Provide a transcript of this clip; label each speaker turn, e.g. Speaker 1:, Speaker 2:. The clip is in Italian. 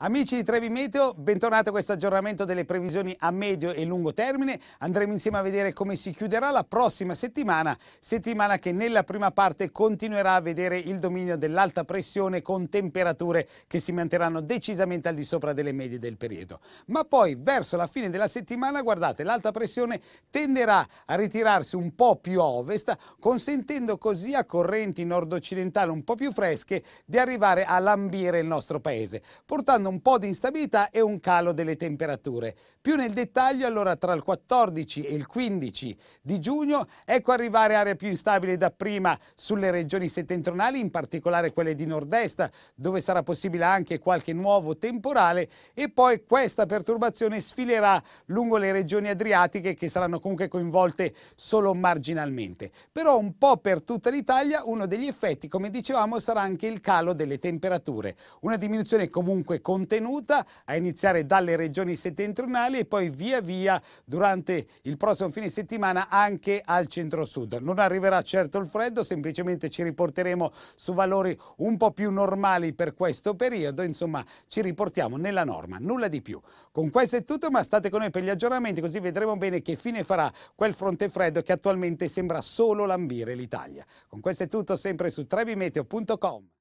Speaker 1: Amici di Trevi Meteo, bentornati a questo aggiornamento delle previsioni a medio e lungo termine. Andremo insieme a vedere come si chiuderà la prossima settimana, settimana che nella prima parte continuerà a vedere il dominio dell'alta pressione con temperature che si manterranno decisamente al di sopra delle medie del periodo. Ma poi verso la fine della settimana, guardate, l'alta pressione tenderà a ritirarsi un po' più a ovest, consentendo così a correnti nord-occidentali un po' più fresche di arrivare a lambire il nostro paese, portando segnano un po' di instabilità e un calo delle temperature. Più nel dettaglio allora tra il 14 e il 15 di giugno ecco arrivare aree più instabili da prima sulle regioni settentrionali, in particolare quelle di nord-est dove sarà possibile anche qualche nuovo temporale e poi questa perturbazione sfilerà lungo le regioni adriatiche che saranno comunque coinvolte solo marginalmente. Però un po' per tutta l'Italia uno degli effetti come dicevamo sarà anche il calo delle temperature. Una diminuzione comunque con contenuta a iniziare dalle regioni settentrionali e poi via via durante il prossimo fine settimana anche al centro-sud. Non arriverà certo il freddo, semplicemente ci riporteremo su valori un po' più normali per questo periodo, insomma ci riportiamo nella norma, nulla di più. Con questo è tutto, ma state con noi per gli aggiornamenti così vedremo bene che fine farà quel fronte freddo che attualmente sembra solo lambire l'Italia. Con questo è tutto sempre su trebimeteo.com.